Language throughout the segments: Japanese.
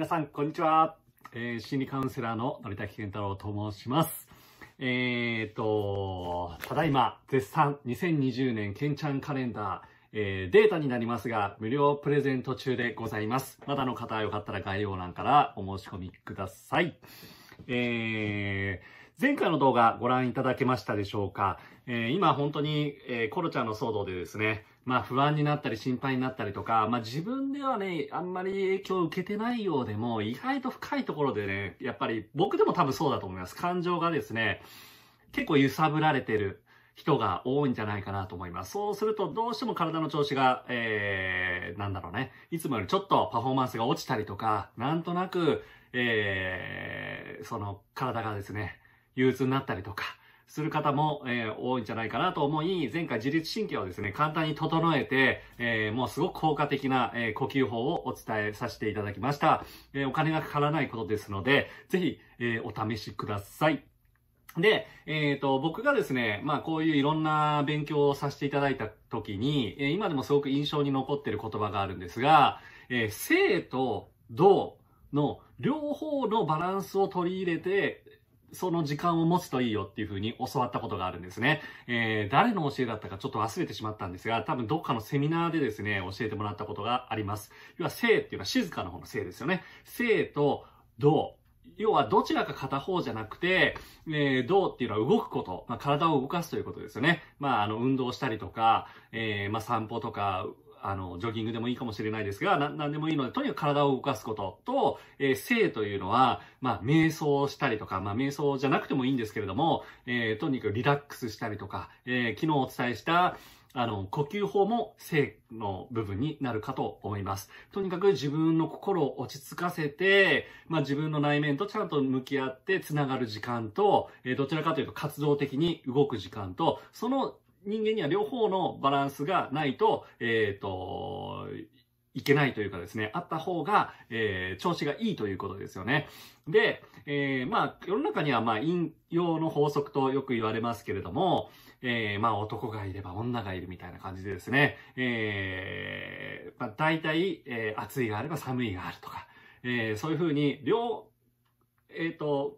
皆さん、こんにちは。えー、心理カウンセラーの成田健太郎と申します。えー、っと、ただいま、絶賛2020年ケンちゃんカレンダー、えー、データになりますが、無料プレゼント中でございます。まだの方、よかったら概要欄からお申し込みください。えー、前回の動画ご覧いただけましたでしょうか、えー、今本当に、えー、コロちゃんの騒動でですね、まあ不安になったり心配になったりとか、まあ自分ではね、あんまり影響を受けてないようでも、意外と深いところでね、やっぱり僕でも多分そうだと思います。感情がですね、結構揺さぶられてる人が多いんじゃないかなと思います。そうするとどうしても体の調子が、えー、なんだろうね、いつもよりちょっとパフォーマンスが落ちたりとか、なんとなく、えー、その体がですね、憂鬱になったりとか、する方も、えー、多いんじゃないかなと思い、前回自律神経をですね、簡単に整えて、えー、もうすごく効果的な、えー、呼吸法をお伝えさせていただきました。えお金がかからないことですので、ぜひ、えお試しください。で、えっ、ー、と、僕がですね、まあこういういろんな勉強をさせていただいた時に、え今でもすごく印象に残ってる言葉があるんですが、えー、生と動の両方のバランスを取り入れて、その時間を持つといいよっていう風に教わったことがあるんですね。えー、誰の教えだったかちょっと忘れてしまったんですが、多分どっかのセミナーでですね、教えてもらったことがあります。要は生っていうのは静かの方の生ですよね。生と動。要はどちらか片方じゃなくて、えー、動っていうのは動くこと、まあ、体を動かすということですよね。まあ、あの、運動したりとか、えー、まあ、散歩とか、あの、ジョギングでもいいかもしれないですが、ななんでもいいので、とにかく体を動かすことと、えー、性というのは、まあ、瞑想したりとか、まあ、瞑想じゃなくてもいいんですけれども、えー、とにかくリラックスしたりとか、えー、昨日お伝えした、あの、呼吸法も性の部分になるかと思います。とにかく自分の心を落ち着かせて、まあ自分の内面とちゃんと向き合って繋がる時間と、えどちらかというと活動的に動く時間と、その人間には両方のバランスがないと、えっ、ー、と、いけないというかですね、あった方が、えー、調子がいいということですよね。で、えー、まあ、世の中には、まあ、陰陽の法則とよく言われますけれども、えー、まあ、男がいれば女がいるみたいな感じでですね、えー、まあ、大体、えー、暑いがあれば寒いがあるとか、えー、そういうふうに、両、えっ、ー、と、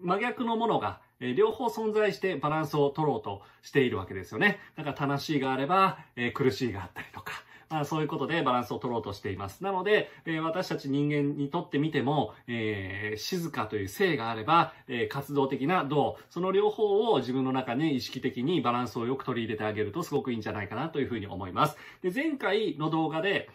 真逆のものが、え両方存在してバランスを取ろうとしているわけですよね。だから楽しいがあれば、え苦しいがあったりとか、まあ、そういうことでバランスを取ろうとしています。なので、えー、私たち人間にとってみても、えー、静かという性があれば、えー、活動的な動、その両方を自分の中に意識的にバランスをよく取り入れてあげるとすごくいいんじゃないかなというふうに思います。で前回の動画で、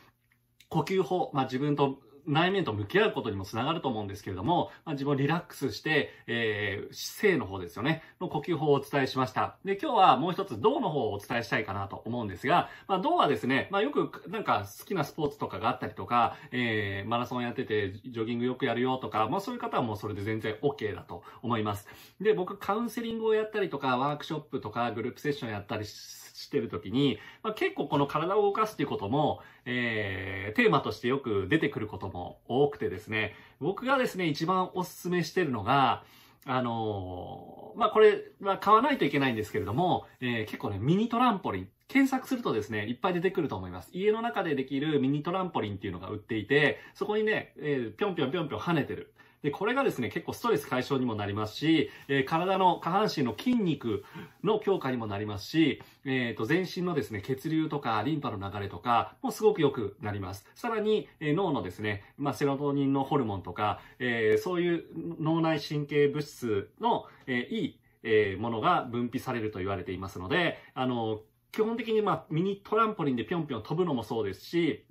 呼吸法、まあ、自分と内面と向き合うことにもつながると思うんですけれども、まあ、自分をリラックスして、えー、姿勢の方ですよね、の呼吸法をお伝えしました。で、今日はもう一つ、銅の方をお伝えしたいかなと思うんですが、まあ、銅はですね、まあ、よくなんか好きなスポーツとかがあったりとか、えー、マラソンやってて、ジョギングよくやるよとか、まあ、そういう方はもうそれで全然 OK だと思います。で、僕、カウンセリングをやったりとか、ワークショップとか、グループセッションやったりすしてる時に、まあ、結構この体を動かすっていうことも、えー、テーマとしてよく出てくることも多くてですね、僕がですね、一番おすすめしてるのが、あのー、まあ、これは買わないといけないんですけれども、えー、結構ね、ミニトランポリン検索するとですね、いっぱい出てくると思います。家の中でできるミニトランポリンっていうのが売っていて、そこにね、えぴょんぴょんぴょんぴょん跳ねてる。で、これがですね、結構ストレス解消にもなりますし、えー、体の下半身の筋肉の強化にもなりますし、えっ、ー、と、全身のですね、血流とかリンパの流れとかもすごく良くなります。さらに、えー、脳のですね、まあ、セロトニンのホルモンとか、えそういう脳内神経物質の、えいい、えものが分泌されると言われていますので、あの、基本的にまあミニトランポリンでぴょんぴょん飛ぶのもそうですし、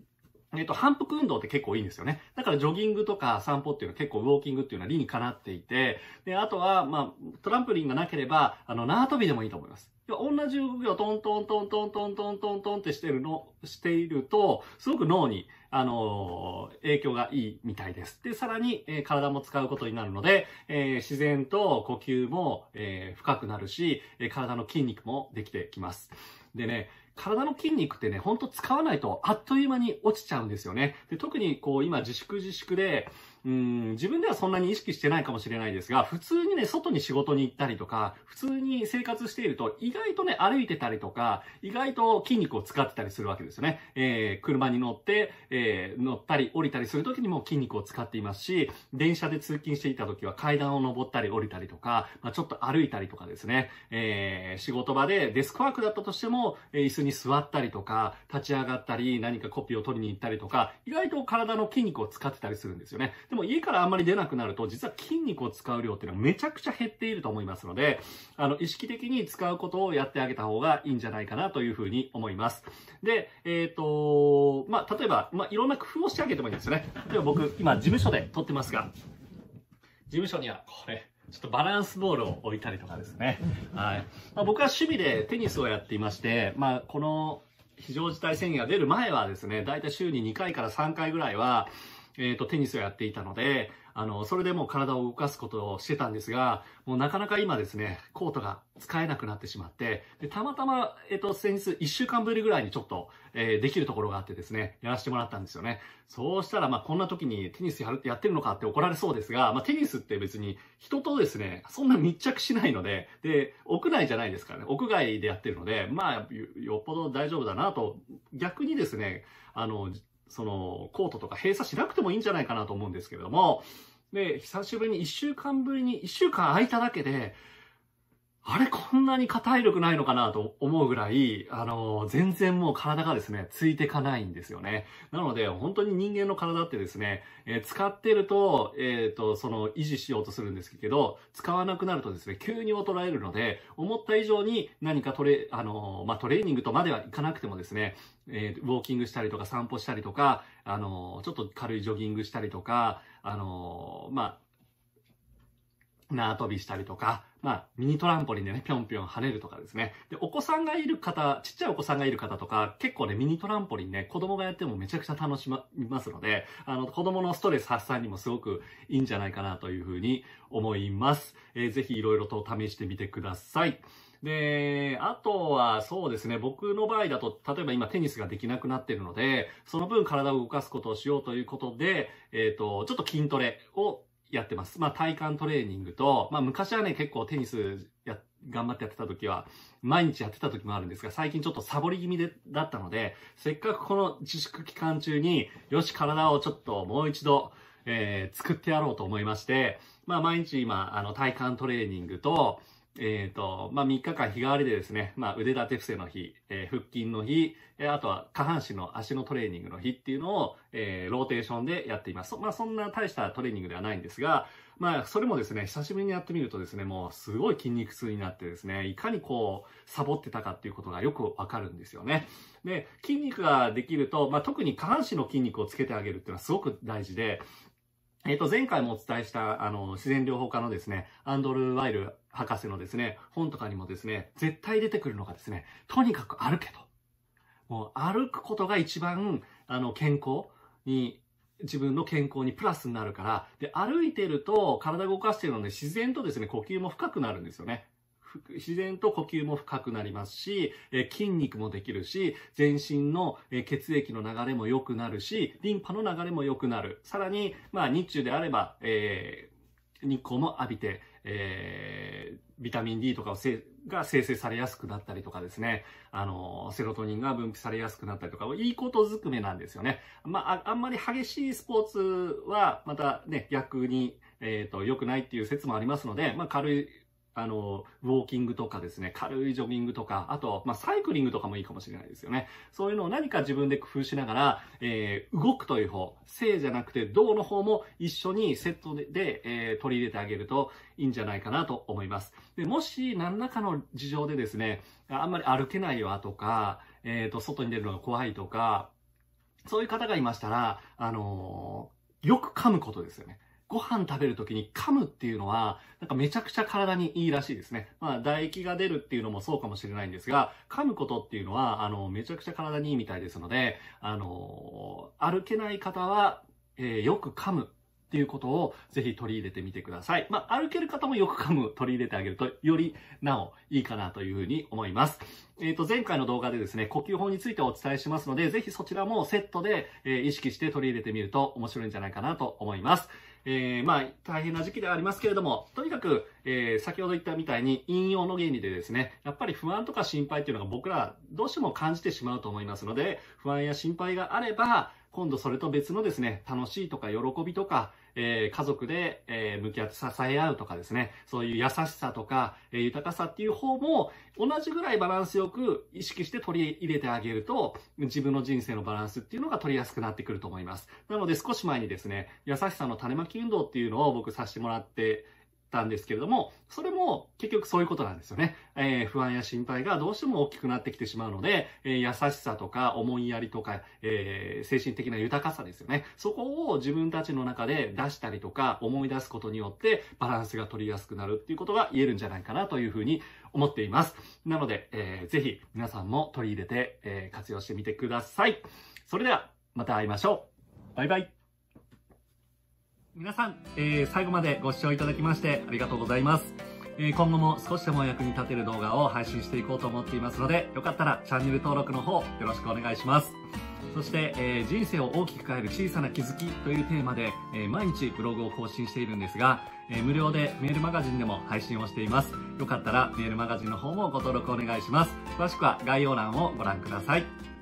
えっと、反復運動って結構いいんですよね。だからジョギングとか散歩っていうのは結構ウォーキングっていうのは理にかなっていて、で、あとは、まあ、トランプリンがなければ、あの、縄跳びでもいいと思います。同じ動きをトントントントントントントンってしてるの、していると、すごく脳に、あのー、影響がいいみたいです。で、さらに、えー、体も使うことになるので、えー、自然と呼吸も、え深くなるし、え体の筋肉もできてきます。でね、体の筋肉ってね、ほんと使わないとあっという間に落ちちゃうんですよね。で特にこう今自粛自粛で、うん、自分ではそんなに意識してないかもしれないですが、普通にね、外に仕事に行ったりとか、普通に生活していると、意外とね、歩いてたりとか、意外と筋肉を使ってたりするわけですよね。えー、車に乗って、えー、乗ったり降りたりする時にも筋肉を使っていますし、電車で通勤していた時は階段を登ったり降りたりとか、まあ、ちょっと歩いたりとかですね、えー、仕事場でデスクワークだったとしても、え椅子に座ったりとか、立ち上がったり、何かコピーを取りに行ったりとか、意外と体の筋肉を使ってたりするんですよね。でも家からあんまり出なくなると、実は筋肉を使う量っていうのはめちゃくちゃ減っていると思いますので、あの、意識的に使うことをやってあげた方がいいんじゃないかなというふうに思います。で、えっ、ー、と、まあ、例えば、まあ、いろんな工夫をしてあげてもいいんですよね。例えば僕、今、事務所で撮ってますが、事務所には、これ、ちょっとバランスボールを置いたりとかですね。はい。まあ、僕は趣味でテニスをやっていまして、まあ、この非常事態宣言が出る前はですね、だいたい週に2回から3回ぐらいは、えっ、ー、と、テニスをやっていたので、あの、それでもう体を動かすことをしてたんですが、もうなかなか今ですね、コートが使えなくなってしまって、で、たまたま、えっ、ー、と、先日1週間ぶりぐらいにちょっと、えー、できるところがあってですね、やらせてもらったんですよね。そうしたら、まあ、こんな時にテニスややってるのかって怒られそうですが、まあ、テニスって別に人とですね、そんな密着しないので、で、屋内じゃないですからね、屋外でやってるので、まあ、よっぽど大丈夫だなと、逆にですね、あの、その、コートとか閉鎖しなくてもいいんじゃないかなと思うんですけれども、で、久しぶりに1週間ぶりに、1週間空いただけで、あれこんなに硬い力ないのかなと思うぐらい、あの全然もう体がですね、ついてかないんですよね。なので、本当に人間の体ってですね、えー、使ってると、えっ、ー、と、その維持しようとするんですけど、使わなくなるとですね、急に衰えるので、思った以上に何かトレ、あの、まあ、トレーニングとまではいかなくてもですね、えウォーキングしたりとか散歩したりとか、あの、ちょっと軽いジョギングしたりとか、あの、まあ、縄跳びしたりとか、まあ、ミニトランポリンでね、ぴょんぴょん跳ねるとかですね。で、お子さんがいる方、ちっちゃいお子さんがいる方とか、結構ね、ミニトランポリンね、子供がやってもめちゃくちゃ楽しみますので、あの、子供のストレス発散にもすごくいいんじゃないかなというふうに思います。えー、ぜひいろいろと試してみてください。で、あとはそうですね、僕の場合だと、例えば今テニスができなくなってるので、その分体を動かすことをしようということで、えっ、ー、と、ちょっと筋トレをやってます。まあ、体幹トレーニングと、まあ、昔はね、結構テニスや、頑張ってやってた時は、毎日やってた時もあるんですが、最近ちょっとサボり気味で、だったので、せっかくこの自粛期間中に、よし、体をちょっともう一度、えー、作ってやろうと思いまして、まあ、毎日今、あの、体幹トレーニングと、えっ、ー、と、まあ、3日間日替わりでですね、まあ、腕立て伏せの日、えー、腹筋の日、えー、あとは下半身の足のトレーニングの日っていうのを、えー、ローテーションでやっています。まあ、そんな大したトレーニングではないんですが、まあ、それもですね、久しぶりにやってみるとですね、もうすごい筋肉痛になってですね、いかにこう、サボってたかっていうことがよくわかるんですよね。で、筋肉ができると、まあ、特に下半身の筋肉をつけてあげるっていうのはすごく大事で、えっ、ー、と、前回もお伝えした、あの、自然療法家のですね、アンドル・ワイル博士のですね、本とかにもですね、絶対出てくるのがですね、とにかく歩けと。もう歩くことが一番、あの、健康に、自分の健康にプラスになるから、で、歩いてると体動かしてるので自然とですね、呼吸も深くなるんですよね。自然と呼吸も深くなりますし、え筋肉もできるし、全身の、え血液の流れも良くなるし、リンパの流れも良くなる。さらに、まあ日中であれば、えー、日光も浴びて、えー、ビタミン D とかをせが生成されやすくなったりとかですね、あの、セロトニンが分泌されやすくなったりとか、いいことずくめなんですよね。まあ、あんまり激しいスポーツは、またね、逆に、えっ、ー、と、良くないっていう説もありますので、まあ、軽いあの、ウォーキングとかですね、軽いジョギングとか、あと、まあ、サイクリングとかもいいかもしれないですよね。そういうのを何か自分で工夫しながら、えー、動くという方、性じゃなくて動の方も一緒にセットでで、えー、取り入れてあげるといいんじゃないかなと思います。で、もし何らかの事情でですね、あんまり歩けないわとか、えっ、ー、と、外に出るのが怖いとか、そういう方がいましたら、あのーよく噛むことですよね。ご飯食べる時に噛むっていうのは、なんかめちゃくちゃ体にいいらしいですね。まあ、唾液が出るっていうのもそうかもしれないんですが、噛むことっていうのは、あの、めちゃくちゃ体にいいみたいですので、あの、歩けない方は、えー、よく噛むっていうことをぜひ取り入れてみてください。まあ、歩ける方もよく噛む取り入れてあげると、よりなおいいかなというふうに思います。えっ、ー、と、前回の動画でですね、呼吸法についてお伝えしますので、ぜひそちらもセットで、えー、意識して取り入れてみると面白いんじゃないかなと思います。えー、まあ、大変な時期ではありますけれども、とにかく、えー、先ほど言ったみたいに引用の原理でですね、やっぱり不安とか心配っていうのが僕らどうしても感じてしまうと思いますので、不安や心配があれば、今度それと別のですね、楽しいとか喜びとか、えー、家族で、えー、向き合って支え合うとかですね、そういう優しさとか、えー、豊かさっていう方も、同じぐらいバランスよく意識して取り入れてあげると、自分の人生のバランスっていうのが取りやすくなってくると思います。なので少し前にですね、優しさの種まき運動っていうのを僕させてもらってたんですけれども、それも結局そういうことなんですよね。えー、不安や心配がどうしても大きくなってきてしまうので、えー、優しさとか思いやりとか、えー、精神的な豊かさですよね。そこを自分たちの中で出したりとか思い出すことによってバランスが取りやすくなるっていうことが言えるんじゃないかなというふうに思っています。なので、えー、ぜひ皆さんも取り入れて、え活用してみてください。それではまた会いましょう。バイバイ。皆さん、えー、最後までご視聴いただきましてありがとうございます。えー、今後も少しでも役に立てる動画を配信していこうと思っていますので、よかったらチャンネル登録の方よろしくお願いします。そして、えー、人生を大きく変える小さな気づきというテーマで、えー、毎日ブログを更新しているんですが、えー、無料でメールマガジンでも配信をしています。よかったらメールマガジンの方もご登録お願いします。詳しくは概要欄をご覧ください。